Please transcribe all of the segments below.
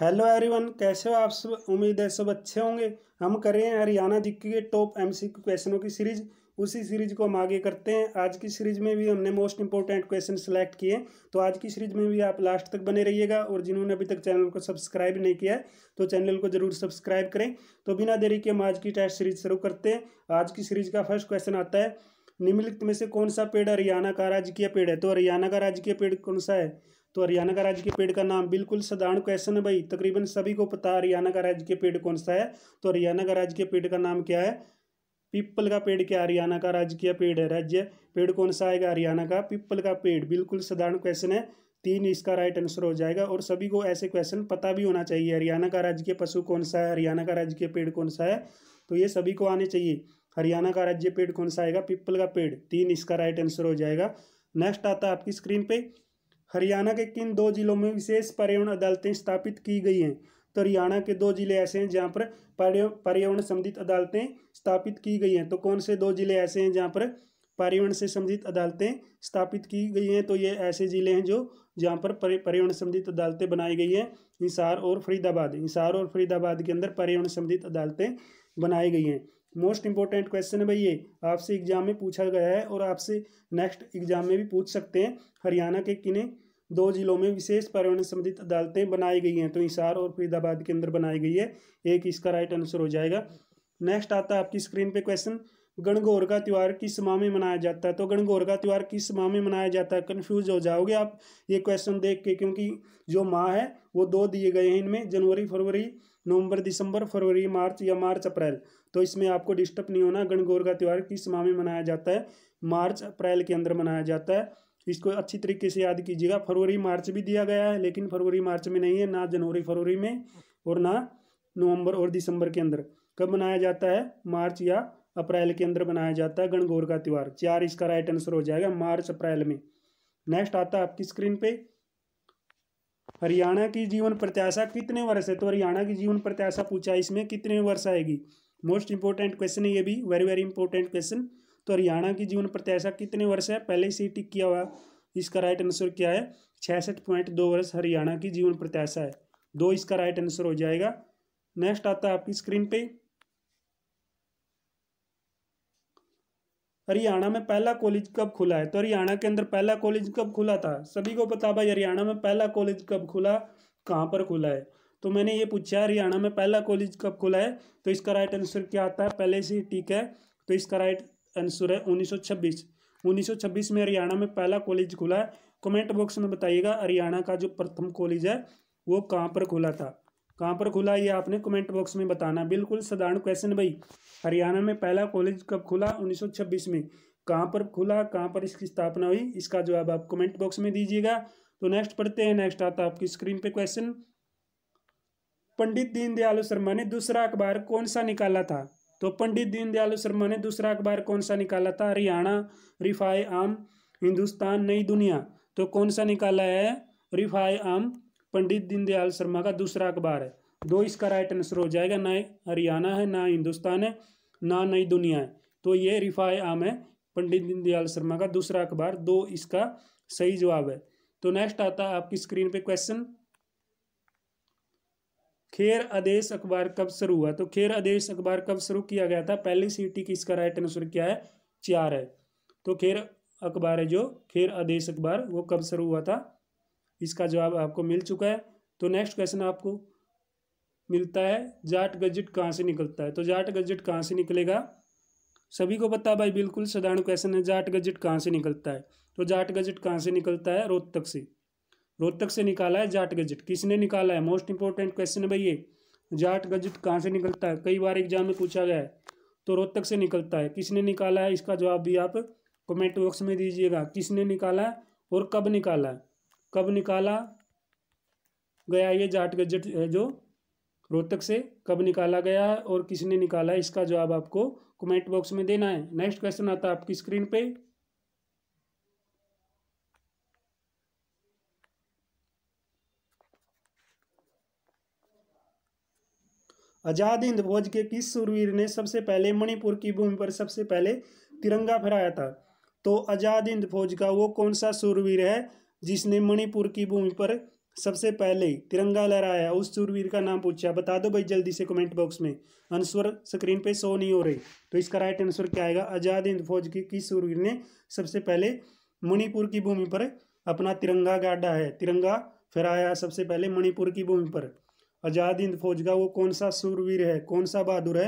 hello everyone कैसे हो आप सब उम्मीद है सब अच्छे होंगे हम कर रहे हैं हरियाणा जी के टॉप एमसीक्यू क्वेश्चनों की सीरीज उसी सीरीज को हम आगे करते हैं आज की सीरीज में भी हमने मोस्ट इंपॉर्टेंट क्वेश्चन सेलेक्ट किए तो आज की सीरीज में भी आप लास्ट तक बने रहिएगा और जिन्होंने अभी तक चैनल को सब्सक्राइब नहीं किया है तो चैनल को जरूर सब्सक्राइब करें तो बिना देरी के हम आज की टेस्ट सीरीज शुरू करते हैं आज की सीरीज का फर्स्ट क्वेश्चन आता है निम्नलिखित में से कौन सा पेड़ हरियाणा का राजकीय पेड़ है तो हरियाणा का राजकीय पेड़ कौन सा है तो हरियाणा का राज्य के पेड़ का नाम बिल्कुल साधारण क्वेश्चन है भाई तकरीबन सभी को पता है हरियाणा का राज्य के पेड़ कौन सा है तो हरियाणा का राज्य के पेड़ का नाम क्या है पीपल का पेड़ क्या हरियाणा का राजकीय पेड़ है राज्य पेड़ कौन सा आएगा हरियाणा का पीपल का पेड़ बिल्कुल साधारण क्वेश्चन है तीन इसका राइट आंसर हो जाएगा और सभी को ऐसे क्वेश्चन पता भी होना चाहिए हरियाणा का राज्य के पशु कौन सा है हरियाणा का राज्य के पेड़ कौन सा है तो ये सभी को आने चाहिए हरियाणा का राज्य पेड़ कौन सा आएगा पिप्पल का पेड़ तीन इसका राइट आंसर हो जाएगा नेक्स्ट आता है आपकी स्क्रीन पे हरियाणा के किन दो जिलों में विशेष पर्यावरण अदालतें स्थापित की गई हैं तो हरियाणा के दो जिले ऐसे हैं जहाँ पर पर्यावरण संबंधित अदालतें स्थापित की गई हैं तो कौन से दो जिले ऐसे हैं जहाँ पर पर्यावरण से संबंधित अदालतें स्थापित की गई हैं तो ये ऐसे ज़िले हैं जो जहाँ पर पर्यावरण संबंधित अदालतें बनाई गई हैं हिसार और फरीदाबाद हिसार और फरीदाबाद के अंदर पर्यावरण संबंधित अदालतें बनाई गई हैं मोस्ट इंपॉर्टेंट क्वेश्चन है भाई ये आपसे एग्जाम में पूछा गया है और आपसे नेक्स्ट एग्जाम में भी पूछ सकते हैं हरियाणा के किन्हीं दो ज़िलों में विशेष पर्यावरण संबंधित अदालतें बनाई गई हैं तो हिसार और फरीदाबाद के अंदर बनाई गई है एक इसका राइट आंसर हो जाएगा नेक्स्ट आता है आपकी स्क्रीन पे क्वेश्चन गणगौर का त्यौहार किस माह में मनाया जाता है तो गणगौर का त्यौहार किस माह में मनाया जाता है कन्फ्यूज हो जाओगे आप ये क्वेश्चन देख के क्योंकि जो माह है वो दो दिए गए हैं इनमें जनवरी फरवरी नवंबर दिसंबर फरवरी मार्च या मार्च अप्रैल तो इसमें आपको डिस्टर्ब नहीं होना गणगौर का त्यौहार किस माह में मनाया जाता है मार्च अप्रैल के अंदर मनाया जाता है इसको अच्छी तरीके से याद कीजिएगा फरवरी मार्च भी दिया गया है लेकिन फरवरी मार्च में नहीं है ना जनवरी फरवरी में और ना नवंबर और दिसंबर के अंदर कब मनाया जाता है मार्च या अप्रैल के अंदर मनाया जाता है गणगौर का त्यौहार चार इसका राइट आंसर हो जाएगा मार्च अप्रैल में नेक्स्ट आता है आपकी स्क्रीन पे हरियाणा की जीवन प्रत्याशा कितने वर्ष है तो हरियाणा की जीवन प्रत्याशा पूछा इसमें कितने वर्ष आएगी मोस्ट इंपोर्टेंट क्वेश्चन है ये भी वेरी वेरी इंपॉर्टेंट क्वेश्चन तो हरियाणा की जीवन प्रत्याशा कितने वर्ष है पहले से टिक किया हुआ इसका राइट आंसर क्या है छियासठ पॉइंट दो वर्ष हरियाणा की जीवन प्रत्याशा है दो इसका राइट आंसर हो जाएगा नेक्स्ट आता है आपकी स्क्रीन पे हरियाणा में पहला कॉलेज कब खुला है तो हरियाणा के अंदर पहला कॉलेज कब खुला था सभी को पता भाई हरियाणा में पहला कॉलेज कब खुला कहाँ पर खुला है तो मैंने ये पूछा हरियाणा में पहला कॉलेज कब खुला है तो इसका राइट आंसर क्या आता है पहले से ठीक है तो इसका राइट आंसर है 1926 1926 में हरियाणा में पहला कॉलेज खुला है कमेंट बॉक्स में बताइएगा हरियाणा का जो प्रथम कॉलेज है वो कहाँ पर खुला था कहाँ पर खुला ये आपने कमेंट बॉक्स में बताना बिल्कुल साधारण क्वेश्चन भाई हरियाणा में पहला कॉलेज कब खुला 1926 में कहाँ पर खुला कहाँ पर इसकी स्थापना हुई इसका जवाब आप कमेंट बॉक्स में दीजिएगा तो नेक्स्ट पढ़ते हैं नेक्स्ट आता है आपकी स्क्रीन पे क्वेश्चन पंडित दीनदयाल शर्मा ने दूसरा अखबार कौन सा निकाला था तो पंडित दीनदयाल शर्मा ने दूसरा अखबार कौन सा निकाला था हरियाणा रिफाए आम हिंदुस्तान नई दुनिया तो कौन सा निकाला है रिफाए आम पंडित दीनदयाल शर्मा का दूसरा अखबार है दो इसका राइट आंसर हो जाएगा ना हरियाणा है ना हिंदुस्तान है ना नई दुनिया है तो ये रिफाए आम है पंडित दीनदयाल शर्मा का दूसरा अखबार दो इसका सही जवाब है तो नेक्स्ट आता है आपकी स्क्रीन पे क्वेश्चन खेर आदेश अखबार कब शुरू हुआ तो खेर आदेश अखबार कब शुरू किया गया था पहली सीटी किसका राइट आंसर क्या है चार है तो खेर अखबार है जो खेर आदेश अखबार वो कब शुरू हुआ था इसका जवाब आपको मिल चुका है तो नेक्स्ट क्वेश्चन आपको मिलता है जाट गजट कहाँ से निकलता है तो जाट गजट कहाँ से निकलेगा सभी को पता भाई बिल्कुल साधारण क्वेश्चन है जाट गजट कहाँ से निकलता है तो जाट गजट कहाँ से निकलता है रोहतक से रोहतक से निकाला है जाट गजट किसने निकाला है मोस्ट इंपॉर्टेंट क्वेश्चन है भाई ये जाट गजट कहाँ से निकलता है कई बार एग्जाम में पूछा गया है तो रोहतक से निकलता है किसने निकाला है इसका जवाब भी आप कमेंट बॉक्स में दीजिएगा किसने निकाला है और कब निकाला है कब निकाला गया ये जाट गजट है जो रोहतक से कब निकाला गया है और किसने निकाला है इसका जवाब आपको कमेंट बॉक्स में देना है नेक्स्ट क्वेश्चन आता है आपकी स्क्रीन पे आज़ाद हिंद फौज के किस सूरवीर ने सबसे पहले मणिपुर की भूमि पर सबसे पहले तिरंगा फहराया था तो आज़ाद हिंद फौज का वो कौन सा सूरवीर है जिसने मणिपुर की भूमि पर सबसे पहले तिरंगा लहराया उस सूरवीर का नाम पूछा बता दो भाई जल्दी से कमेंट बॉक्स में आंसर स्क्रीन पे शो नहीं हो रही तो इसका राइट आंसर क्या आएगा आज़ाद हिंद फौज के किस सूरवीर ने सबसे पहले मणिपुर की भूमि पर अपना तिरंगा गाड़ा है तिरंगा फहराया सबसे पहले मणिपुर की भूमि पर आज़ाद हिंद फौज का वो कौन सा सूरवीर है कौन सा बहादुर है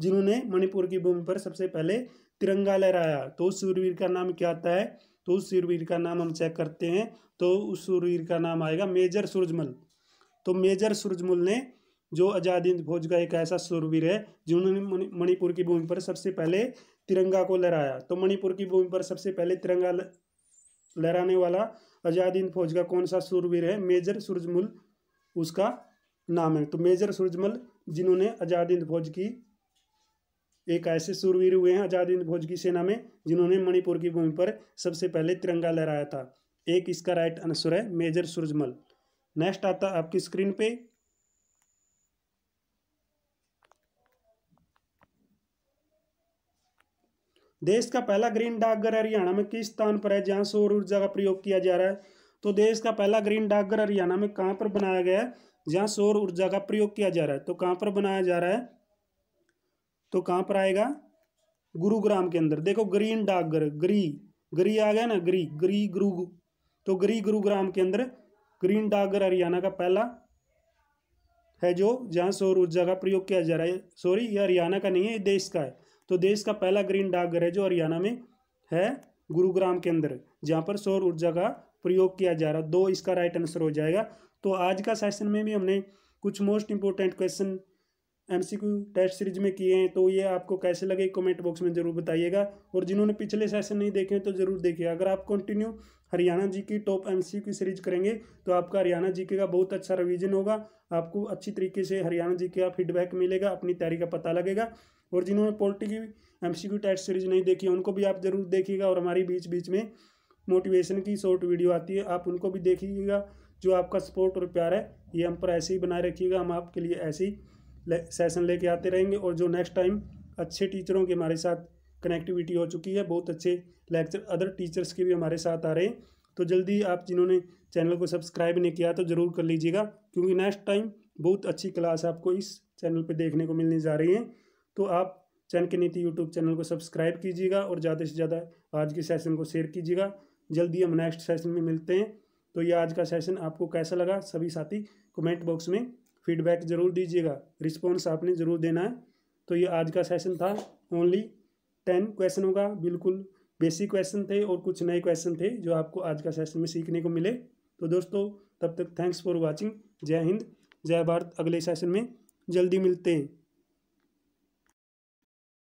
जिन्होंने मणिपुर की भूमि पर सबसे पहले तिरंगा लहराया तो उस सूरवीर का नाम क्या आता है तो उस सूरवीर का नाम हम चेक करते हैं तो उस सूरवीर का नाम आएगा मेजर सूरजमल तो मेजर सूरजमल ने जो आज़ाद हिंद फौज का एक ऐसा सूरवीर है जिन्होंने मणिपुर की भूमि पर सबसे पहले तिरंगा को लहराया तो मणिपुर की भूमि पर सबसे पहले तिरंगा लहराने वाला आज़ाद हिंद फौज का कौन सा सूरवीर है मेजर सूरजमुल उसका नाम है तो मेजर सूरजमल जिन्होंने आज़ाद हिंद फौज की एक ऐसे सूरवीर हुए हैं आज़ाद हिंद फौज की सेना में जिन्होंने मणिपुर की भूमि पर सबसे पहले तिरंगा लहराया था एक इसका राइट आंसर है मेजर सूरजमल नेक्स्ट आता आपकी स्क्रीन पे देश का पहला ग्रीन डाकघर हरियाणा में किस स्थान पर है जहां सौर ऊर्जा का प्रयोग किया जा रहा है तो देश का पहला ग्रीन डाकघर हरियाणा में कहाँ पर बनाया गया है जहाँ सौर ऊर्जा का प्रयोग किया जा रहा है तो कहाँ पर बनाया जा रहा है तो कहाँ पर आएगा गुरुग्राम के अंदर देखो ग्रीन डाकघर ग्री ग्री आ गया ना ग्री ग्री गुरु तो ग्री गुरुग्राम के अंदर ग्रीन डाकघर हरियाणा का पहला है जो जहाँ सौर ऊर्जा का प्रयोग किया जा रहा है सॉरी ये हरियाणा का नहीं है ये देश का है तो देश का पहला ग्रीन डाकघर है जो हरियाणा में है गुरुग्राम के अंदर जहाँ पर सौर ऊर्जा का प्रयोग किया जा रहा दो इसका राइट आंसर हो जाएगा तो आज का सेशन में भी हमने कुछ most important question MCQ test series में किए हैं तो ये आपको कैसे लगे कमेंट बॉक्स में जरूर बताइएगा और जिन्होंने पिछले सेशन नहीं देखे हैं तो जरूर देखिए अगर आप कंटिन्यू हरियाणा जी की टॉप एमसीक्यू सीरीज करेंगे तो आपका हरियाणा जी का बहुत अच्छा रिविजन होगा आपको अच्छी तरीके से हरियाणा जी का फीडबैक मिलेगा अपनी तैयारी का पता लगेगा और जिन्होंने पोल्ट्री की एमसीक्यू टेस्ट सीरीज नहीं देखी उनको भी आप जरूर देखिएगा और हमारी बीच बीच में मोटिवेशन की शॉर्ट वीडियो आती है आप उनको भी देखिएगा जो आपका सपोर्ट और प्यार है ये हम पर ऐसे ही बनाए रखिएगा हम आपके लिए ऐसे ही ले, सेशन लेके आते रहेंगे और जो नेक्स्ट टाइम अच्छे टीचरों के हमारे साथ कनेक्टिविटी हो चुकी है बहुत अच्छे लेक्चर अदर टीचर्स के भी हमारे साथ आ रहे हैं तो जल्दी आप जिन्होंने चैनल को सब्सक्राइब नहीं किया तो ज़रूर कर लीजिएगा क्योंकि नेक्स्ट टाइम बहुत अच्छी क्लास आपको इस चैनल पर देखने को मिलने जा रही है तो आप चैन के नीति यूट्यूब चैनल को सब्सक्राइब कीजिएगा और ज़्यादा से ज़्यादा आज के सेशन को शेयर कीजिएगा जल्दी हम नेक्स्ट सेशन में मिलते हैं तो ये आज का सेशन आपको कैसा लगा सभी साथी कमेंट बॉक्स में फीडबैक ज़रूर दीजिएगा रिस्पॉन्स आपने ज़रूर देना है तो ये आज का सेशन था ओनली टेन क्वेश्चन होगा बिल्कुल बेसिक क्वेश्चन थे और कुछ नए क्वेश्चन थे जो आपको आज का सेशन में सीखने को मिले तो दोस्तों तब तक थैंक्स फॉर वॉचिंग जय हिंद जय भारत अगले सेशन में जल्दी मिलते हैं